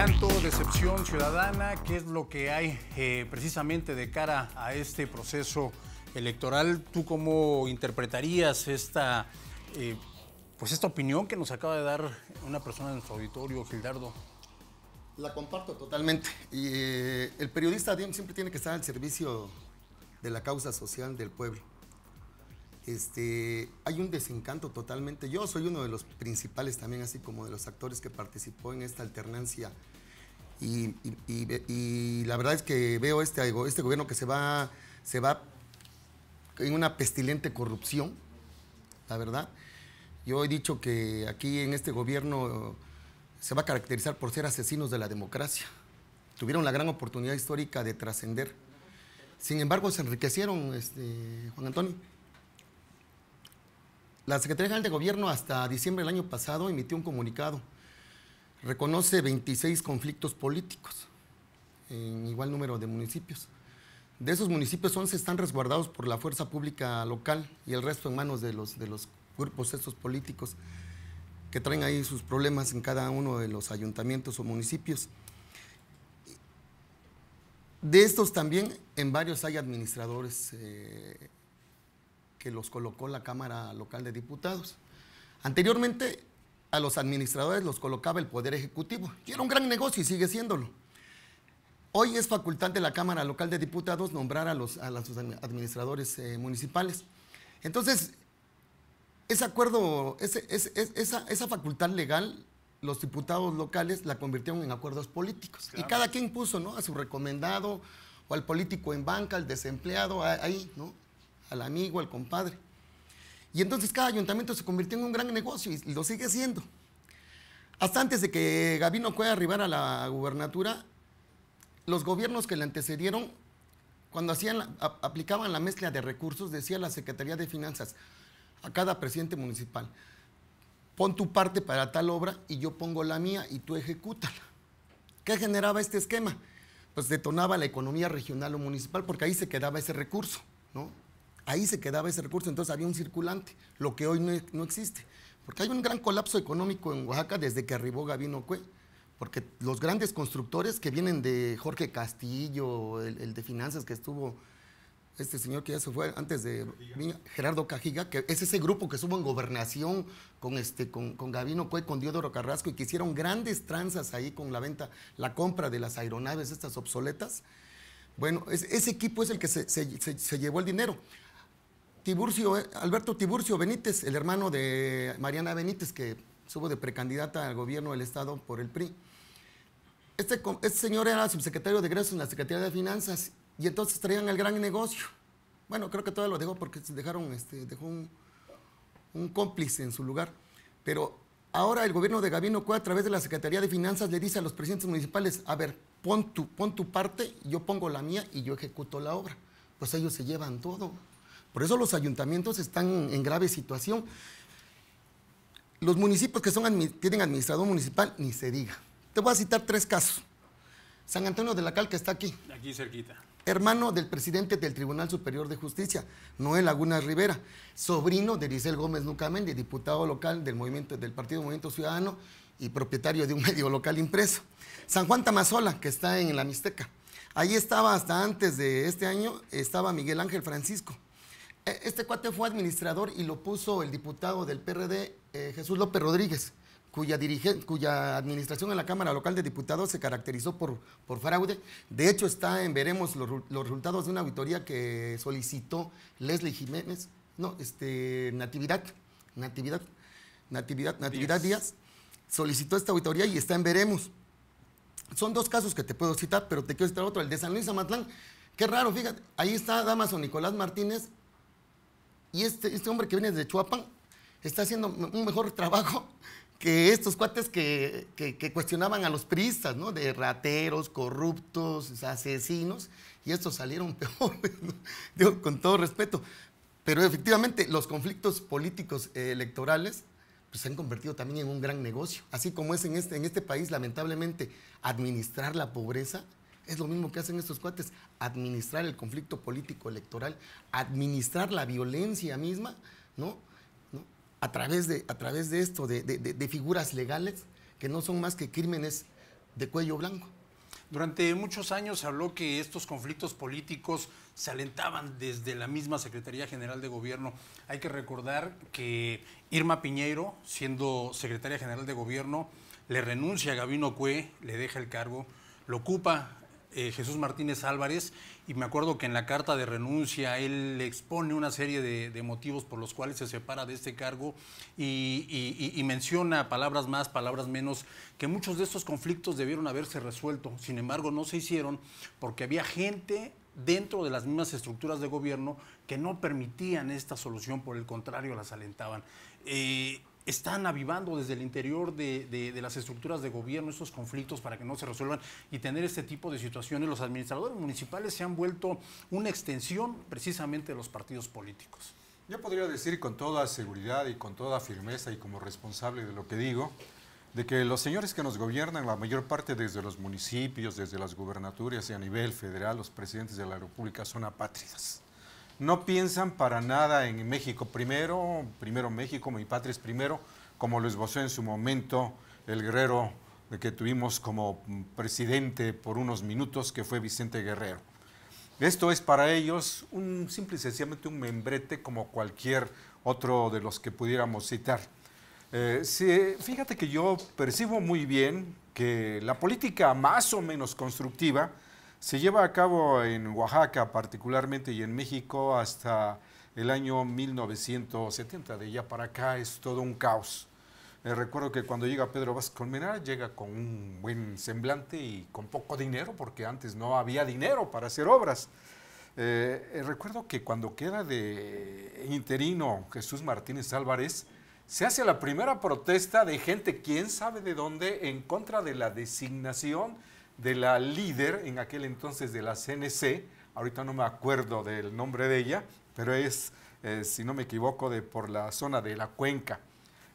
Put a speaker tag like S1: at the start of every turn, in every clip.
S1: Desencanto, decepción ciudadana, ¿qué es lo que hay eh, precisamente de cara a este proceso electoral? ¿Tú cómo interpretarías esta, eh, pues esta opinión que nos acaba de dar una persona en su auditorio, Gildardo?
S2: La comparto totalmente. Y, eh, el periodista siempre tiene que estar al servicio de la causa social del pueblo. Este, hay un desencanto totalmente. Yo soy uno de los principales también, así como de los actores que participó en esta alternancia y, la verdad es que veo este, este gobierno que se va, se va en una pestilente corrupción, la verdad. Yo he dicho que aquí en este gobierno se va a caracterizar por ser asesinos de la democracia. Tuvieron la gran oportunidad histórica de trascender. Sin embargo, se enriquecieron, este, Juan Antonio. La Secretaría General de Gobierno hasta diciembre del año pasado emitió un comunicado reconoce 26 conflictos políticos en igual número de municipios. De esos municipios, 11 están resguardados por la fuerza pública local y el resto en manos de los, de los grupos estos políticos que traen ahí sus problemas en cada uno de los ayuntamientos o municipios. De estos también, en varios hay administradores eh, que los colocó la Cámara Local de Diputados. Anteriormente, a los administradores los colocaba el Poder Ejecutivo. Y era un gran negocio y sigue siéndolo. Hoy es facultad de la Cámara Local de Diputados nombrar a los, administradores eh, municipales. Entonces, ese acuerdo, esa, facultad legal, los diputados locales la convirtieron en acuerdos políticos. Y cada quien puso ¿no? a su recomendado, o al político en banca, al desempleado, ahí, ¿no? al amigo, al compadre. Y entonces cada ayuntamiento se convirtió en un gran negocio y lo sigue siendo. Hasta antes de que Gabino pueda arribar a la gubernatura, los gobiernos que le antecedieron, cuando hacían, aplicaban la mezcla de recursos, decía la Secretaría de Finanzas a cada presidente municipal, pon tu parte para tal obra y yo pongo la mía y tú ejecútala. ¿Qué generaba este esquema? Pues detonaba la economía regional o municipal porque ahí se quedaba ese recurso, ¿no? Ahí se quedaba ese recurso, entonces había un circulante, lo que hoy no, existe. Porque hay un gran colapso económico en Oaxaca desde que arribó Gabino Cue, porque los grandes constructores que vienen de Jorge Castillo, el, de finanzas que estuvo este señor que ya se fue antes de Gerardo Cajiga, que es ese grupo que estuvo en gobernación con, este, con, con Gavino Cue, con Diodoro Carrasco, y que hicieron grandes tranzas ahí con la venta, la compra de las aeronaves, estas obsoletas. Bueno, ese equipo es el que se llevó el dinero. Tiburcio, eh, Alberto Tiburcio Benítez, el hermano de Mariana Benítez, que subo de precandidata al gobierno del Estado por el PRI. Este, este, señor era subsecretario de egresos en la Secretaría de Finanzas y entonces traían el gran negocio. Bueno, creo que todo lo dejó porque dejaron, este, dejó un, cómplice en su lugar. Pero ahora el gobierno de Gabino Cue, a través de la Secretaría de Finanzas, le dice a los presidentes municipales, a ver, pon tu, pon tu parte, yo pongo la mía y yo ejecuto la obra. Pues ellos se llevan todo. Por eso los ayuntamientos están en grave situación. Los municipios que tienen administrador municipal, ni se diga. Te voy a citar tres casos. San Antonio de la Cal, que está aquí. Aquí cerquita. Hermano del presidente del Tribunal Superior de Justicia, Noel Laguna Rivera. Sobrino de Lisel Gómez Nucamendi, diputado local del, movimiento, del Partido Movimiento Ciudadano y propietario de un medio local impreso. San Juan Tamazola, que está en la Mixteca. Ahí estaba hasta antes de este año, estaba Miguel Ángel Francisco, eh, este cuate fue administrador y lo puso el diputado del PRD, eh, Jesús López Rodríguez, cuya, administración en la Cámara Local de Diputados se caracterizó por, por fraude. De hecho, está en veremos los, resultados de una auditoría que solicitó Leslie Jiménez, no, este, Natividad, Natividad, Natividad, Natividad Díaz. Díaz solicitó esta auditoría y está en veremos. Son dos casos que te puedo citar, pero te quiero citar otro, el de San Luis Amatlán. Qué raro, fíjate, ahí está Damaso Nicolás Martínez, y este, este hombre que viene de Chuapán está haciendo un mejor trabajo que estos cuates que, cuestionaban a los priistas, ¿no? De rateros, corruptos, asesinos, y estos salieron peor, con todo respeto. Pero efectivamente los conflictos políticos eh, electorales pues, se han convertido también en un gran negocio. Así como es en este, en este país, lamentablemente, administrar la pobreza, es lo mismo que hacen estos cuates, administrar el conflicto político electoral, administrar la violencia misma, ¿no? A, través de, a través de esto, de, figuras legales que no son más que crímenes de cuello blanco. Durante muchos años se habló que estos
S1: conflictos políticos se alentaban desde la misma Secretaría General de Gobierno. Hay que recordar que Irma Piñeiro, siendo Secretaria General de Gobierno, le renuncia a Gabino Cue, le deja el cargo, lo ocupa eh, Jesús Martínez Álvarez y me acuerdo que en la carta de renuncia él expone una serie de, motivos por los cuales se separa de este cargo y, menciona palabras más, palabras menos, que muchos de estos conflictos debieron haberse resuelto, sin embargo no se hicieron porque había gente dentro de las mismas estructuras de gobierno que no permitían esta solución, por el contrario las alentaban. Eh, están avivando desde el interior de, las estructuras de gobierno estos conflictos para que no se resuelvan y tener este tipo de situaciones. Los administradores municipales se han vuelto una extensión precisamente de los partidos políticos.
S3: Yo podría decir con toda seguridad y con toda firmeza y como responsable de lo que digo, de que los señores que nos gobiernan, la mayor parte desde los municipios, desde las gubernaturas y a nivel federal, los presidentes de la República son apátridas no piensan para nada en México primero, primero México, mi patria es primero, como lo esbozó en su momento el guerrero que tuvimos como presidente por unos minutos, que fue Vicente Guerrero. Esto es para ellos un simple y sencillamente un membrete como cualquier otro de los que pudiéramos citar. Eh, fíjate que yo percibo muy bien que la política más o menos constructiva se lleva a cabo en Oaxaca particularmente y en México hasta el año 1970. De allá para acá es todo un caos. Eh, recuerdo que cuando llega Pedro Vázquez Colmenar, llega con un buen semblante y con poco dinero, porque antes no había dinero para hacer obras. Eh, eh, recuerdo que cuando queda de interino Jesús Martínez Álvarez, se hace la primera protesta de gente, quién sabe de dónde, en contra de la designación de la líder en aquel entonces de la CNC, ahorita no me acuerdo del nombre de ella, pero es, eh, si no me equivoco, de por la zona de la cuenca.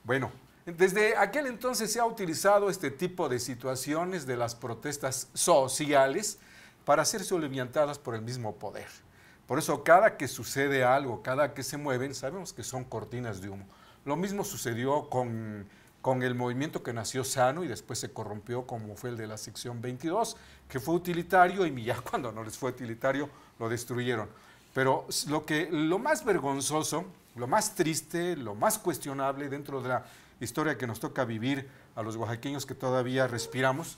S3: Bueno, desde aquel entonces se ha utilizado este tipo de situaciones de las protestas sociales para ser soliviantadas por el mismo poder. Por eso cada que sucede algo, cada que se mueven, sabemos que son cortinas de humo. Lo mismo sucedió con con el movimiento que nació sano y después se corrompió, como fue el de la sección 22, que fue utilitario y ya cuando no les fue utilitario lo destruyeron. Pero lo, que, lo más vergonzoso, lo más triste, lo más cuestionable dentro de la historia que nos toca vivir a los oaxaqueños que todavía respiramos,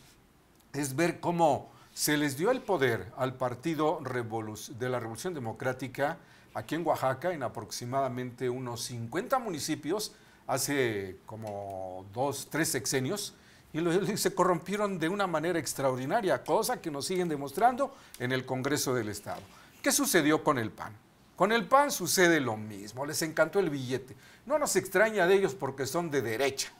S3: es ver cómo se les dio el poder al Partido de la Revolución Democrática aquí en Oaxaca, en aproximadamente unos 50 municipios, hace como dos, tres sexenios, y se corrompieron de una manera extraordinaria, cosa que nos siguen demostrando en el Congreso del Estado. ¿Qué sucedió con el PAN? Con el PAN sucede lo mismo, les encantó el billete. No nos extraña de ellos porque son de derecha,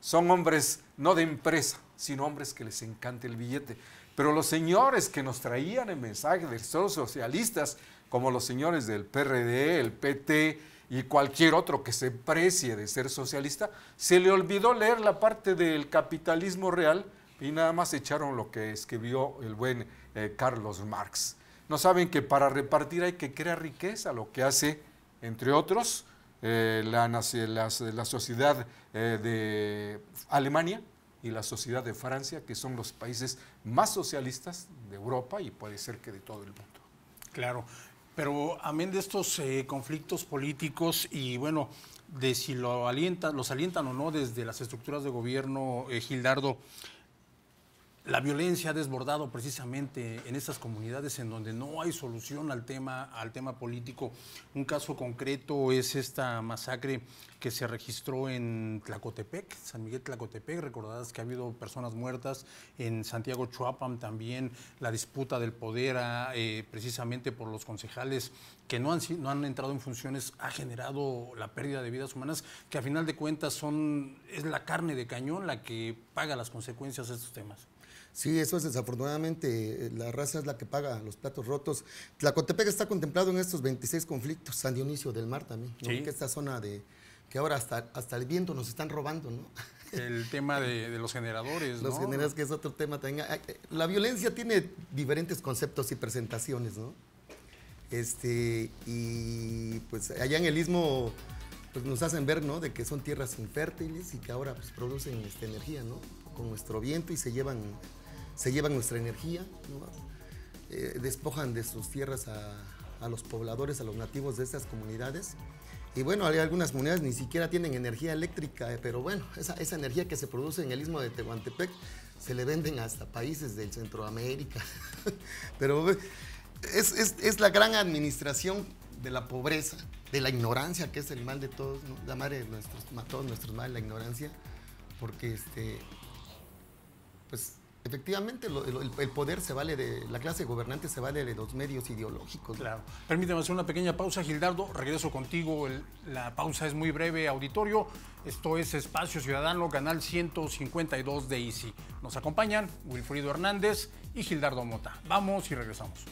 S3: son hombres no de empresa, sino hombres que les encanta el billete. Pero los señores que nos traían el mensaje de los socialistas, como los señores del PRD, el PT, y cualquier otro que se precie de ser socialista, se le olvidó leer la parte del capitalismo real y nada más echaron lo que escribió el buen eh, Carlos Marx. No saben que para repartir hay que crear riqueza, lo que hace, entre otros, eh, la, sociedad eh, de Alemania y la sociedad de Francia, que son los países más socialistas de Europa y puede ser que de todo el mundo.
S1: Claro. Pero amén de estos eh, conflictos políticos y bueno, de si lo alientan, los alientan o no desde las estructuras de gobierno, eh, Gildardo, la violencia ha desbordado precisamente en estas comunidades en donde no hay solución al tema, al tema político. Un caso concreto es esta masacre que se registró en Tlacotepec, San Miguel Tlacotepec. recordadas que ha habido personas muertas en Santiago Chuapam también. La disputa del poder eh, precisamente por los concejales que no han, no han entrado en funciones ha generado la pérdida de vidas humanas, que a final de cuentas son, es la carne de cañón la que paga las consecuencias de estos temas.
S2: Sí, eso es desafortunadamente, eh, la raza es la que paga los platos rotos. La Tlacotepec está contemplado en estos 26 conflictos, San Dionisio del Mar también, ¿no? que esta zona de, que ahora hasta, hasta el viento nos están robando, ¿no?
S1: El tema de, los generadores, ¿no? Los generadores,
S2: que es otro tema también. Eh, la violencia tiene diferentes conceptos y presentaciones, ¿no? Este, y pues allá en el Istmo pues nos hacen ver, ¿no? De que son tierras infértiles y que ahora pues, producen esta energía, ¿no? nuestro viento y se llevan, se llevan nuestra energía, eh, despojan de sus tierras a, los pobladores, a los nativos de estas comunidades. Y bueno, hay algunas comunidades ni siquiera tienen energía eléctrica, eh, pero bueno, esa, energía que se produce en el istmo de Tehuantepec se le venden hasta países del Centroamérica. pero eh, es, es, es la gran administración de la pobreza, de la ignorancia, que es el mal de todos, ¿no? la madre de nuestros, todos nuestros males, la ignorancia, porque este, pues Efectivamente, el, poder se vale de, la clase gobernante se vale de los medios ideológicos. Claro. Permíteme
S1: hacer una pequeña pausa, Gildardo. Regreso contigo. la pausa es muy breve, auditorio. Esto es Espacio Ciudadano, canal 152 de ICI. Nos acompañan Wilfrido Hernández y Gildardo Mota. Vamos y regresamos.